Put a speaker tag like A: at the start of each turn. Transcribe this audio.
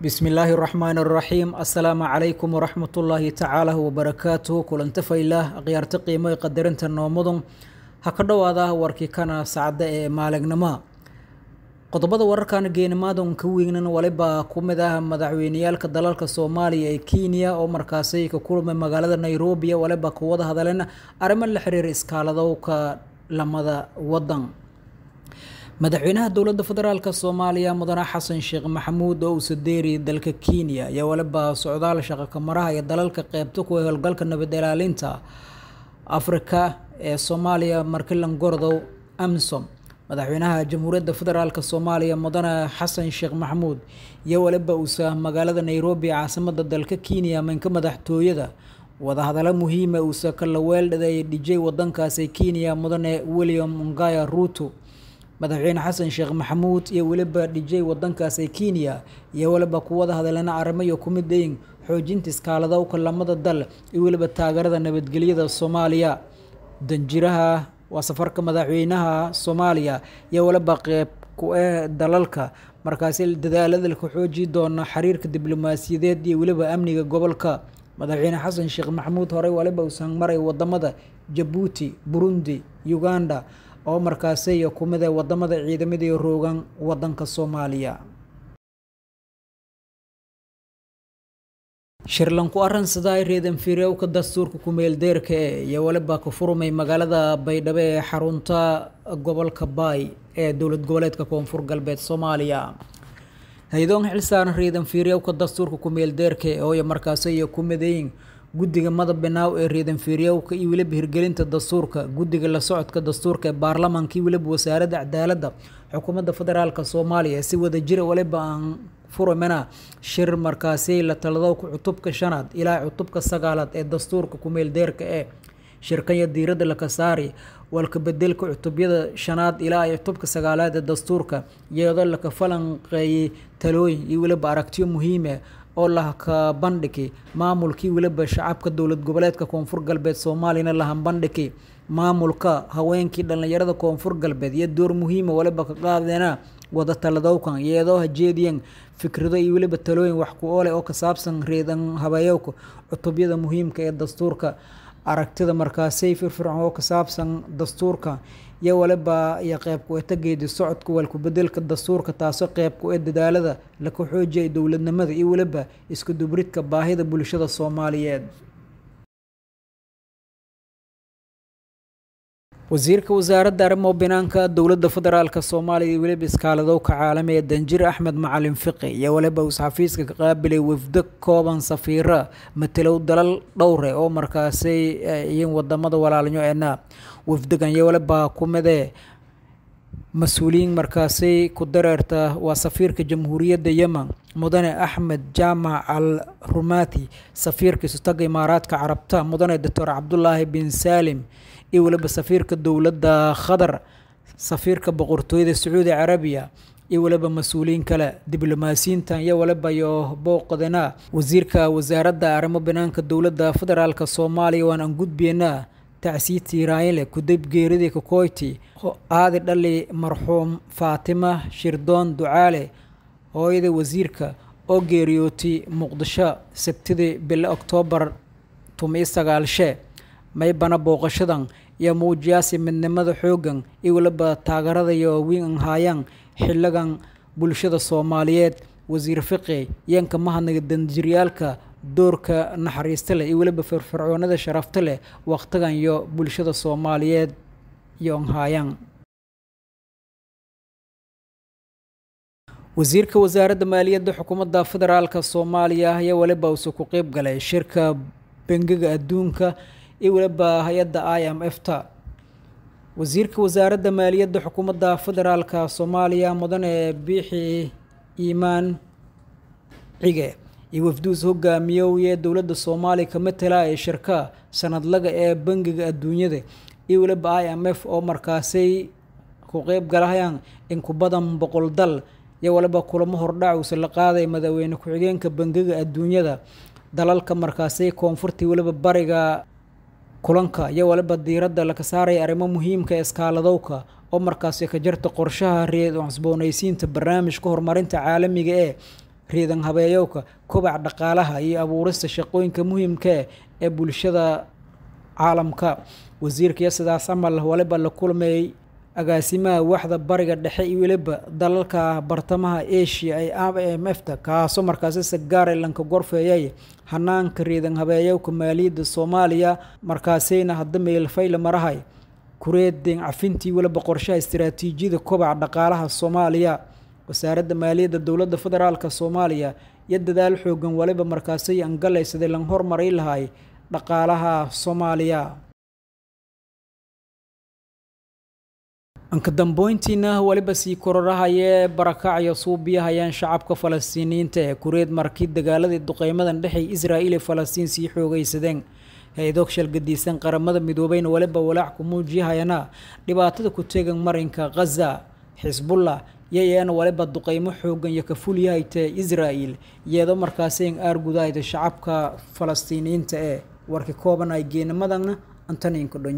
A: bismi illaahi raxmaani araxiim assalaamu calaykum waraxmatullaahi tacaala wabarakaatuh kulanta faylah akhyaarta qiimo ee qadarinta noomadu ha ka dhowaada warkii kana saacada ee maalinnimaa qodobada wararkan geenimaadan ka wiignan waliba ku mid ah madaxweyneyaalka dalalka soomaaliya ee kenya oo markaasi ka kulmay magaalada nairobi waliba kuwada hadaleen arrimo la xiriir iskaaladowka lamada wadan madaxweynaha dowladda federaalk soomaaliya mudane xasan sheekh maxamuud oo usadeeri dalka kenya ayaa waliba socdaal shaqo kamaraha iyo dalalka qeybta ku howlgalka ah nabad ilaalinta afrika ee soomaaliya markilan gordow amsom madaxweynaha jamhuuriyadda federaalk soomaaliya mudane xasan sheekh maxamuud iyo waliba uusa magaalada nairobi caasimada dalka kenya minka madaxtooyada wadahadalo muhiima ah uusa kalaweel dhijay wadankaasi kenya mudane william ungaya ruto madaxweyne xasan sheekh maxamuud iyo weliba dhijay wadankaasi kenya iyo weliba kuwada hadalana arrimo iyo ku xoojinta iskaalada u kalamada dal iyo weliba taageerada nabadgelyada soomaaliya danjiraha waa safarka madaxweynaha soomaaliya iyo weliba qeyb ku ee ah dalalka markaasi dadaalada laku xooji doona xiriirka diblomaasiyadeed iyo weliba amniga gobolka madaxweyne xasan sheekh maxamuud horey waliba uusan maray wadamada jabuuti burundi uganda oo markaasi iyo kumid ee wadamada ciidamadii roogan wadanka soomaaliya shirlanku arran sida ay reedan fiirowka dastuurka kumeeldeerka e iyo weliba ka furmay magaalada baydhabo ee xarunta gobolka baay ee dowlad goboleedka koonfur galbeed soomaaliya haydoon xilsaaran reedan fiirowka dastuurka kumeeldeerka oo iyo markaasi iyo kumidayin guddiga madab banaaw ee reedanfiiryowka iyo weliba hirgelinta dastuurka guddiga la socodka dastuurka ee baarlamanka iyo welib wasaaradda cadaaladda xukuumadda federaalka soomaaliya si wada jira ah waliba aan furmana shir markaasi la taladowka cutubka shanaad ilaa cutubka sagaalaad ee dastuurka deerka ee shirkanya diiradda lakasaari walka bedelka cutubyada shanaad ilaa ay cutubka sagaalaad ee dastuurka iyadoo laka falanqeeyay talooyin iyo weliba aragtiyo muhiime ah oo laha bandhiki maamulkii weliba shacabka dowlad goboleedka koonfur galbeed soomaaliyana lahan bandhiki maamulka haweenkii dhallinyarada koonfur galbeed iyo door muhiima ah waliba ka qaadeena wada taladowkan yeedooha jeediyan fikrado iyo weliba talooyin wax ku ooleh ah oo ka saabsan reedan habeeyowka cutubyada muhiimka ah ee dastuurka aragtida markaasay firfircoon oo kasaabsan dastuurka iyo waliba iyo qeyb ku-eta geedi socodka walkubedelka dastuurka taasoo qeyb ku-e dadaalada laku xoojiya dowladnimada iyo waliba isku dubridka baahida bulshada soomaaliyeed wasiirka wasaaradda arrimo binaanka dowladda federaalka soomaaliya iyo weliba iskaalado ka caalamaya danjir axmed macalin fiqi iyo waliba is xafiiska ka qaabilay wafdo kooban safiira matelow dalal dhowre ah oo markaasi eh, yihiin wadamada walaalinyo eena wafdagan iyo waliba ku midee mas-uuliyiin markaasay ku dareerta waa safiirka jamhuuriyadda yemen mudane axmed jaamac al rumati safiirka isusutaga imaaraadka carabta mudane doctor cabdulaahi bin saalim iyo weliba safiirka dowladda khadar safiirka boqortooyada sacuudi carabiya iyo waliba mas-uuliyiin kale diblomaasiyiintan iyo waliba yo booqdena wasiirka wasaaradda arrimo banaanka dowladda federaalka soomaaliya waan aan gudbienaa taasiitii raayile kudayb geeridii kokoyti aadi dhali marxuum faatima shirdoon ducaale hooyada wasiirka oo geeriyootay muqdisho sabtidii bile oktoobar tumii sagaalshee maybana booqashadan iyo muujiyaasi midnimada xooggan iwilaba taageeradaya waaweyn an haayaan xilligan bulshada soomaaliyeed wasiir fiqi yeenka mahadnaga danjiryaalka doorka naxariista leh iyo weliba firfircoonada sharafta leh wakhtigan yo bulshada soomaaliyeed yoonhaayaan wasiirka wasaaradda maaliyadda xukuumadda federaalka soomaaliya ayaa weliba uuse ku qeyb galay shirka bangiga adduunka iyo weliba hay-adda i m f ta wasiirka wasaaradda maaliyadda xukuumadda federaalka soomaaliya mudane biixi iimaan cige iyo wafduus hogaamiyowye dowladda soomaaliya ka matala ee shirka sanadlaga ee bangiga adduunyada iyo weliba i m f oo markaasay ku qeyb galahayaan in ku badan boqol dal iyo waliba kulamo hordhacuse la qaaday madaaweyne ku-xigeenka bangiga adduunyada dalalka markaasi koonfurtii waliba bariga kulanka iyo waliba diiradda laka saaraya arrimo muhiimka ee oo markaasi ka jirta qorshaha reed oo cusboonaysiinta barnaamijka horumarinta caalamiga ee riidan habeeyowka kobaca dhaqaalaha iyo abuurista shaqooyinka muhiimkae ah ee bulshada caalamka wasiirkaiyo sidaas amal waliba la kulmayay agaasimaha waxda bariga dhexe iyo weliba dalalka bartamaha asia ee m f ta kaasoo markaasi sagaarilanka ah gorfeeyay hanaanka riidan habeeyowka maaliyadda soomaaliya markaasina hadda meelfayle marahay kureedeen cafintii weliba qorshaha istaraatiijiyada kobac dhaqaalaha soomaaliya wasaaradda maaliyadda dowladda federaalk soomaaliya iyo dadaal xoogan waliba markaasay angalaysaday lan hormari lahay dhaqaalaha soomaaliya ankadambeyntiina waliba sii kororahayee barakacyo suubiyahayaan shacabka falastiiniinta ee kureed markii dagaaladii duqeymadan dhexay israa'iil iyo falastiin sii xoogaysadeen hay-adoog shalgadiisan qaramada midoobeyna waliba walaac ku muujiyahayana dhibaatada ku tegan marinka khaza xisbullah yayaana waliba duqeymo xoogan iyo kafuliyahayta israa'il yeedo markaaseen aar gudahayta shacabka falastiiniyiinta ee warka kooban ay geenamadana antaniinka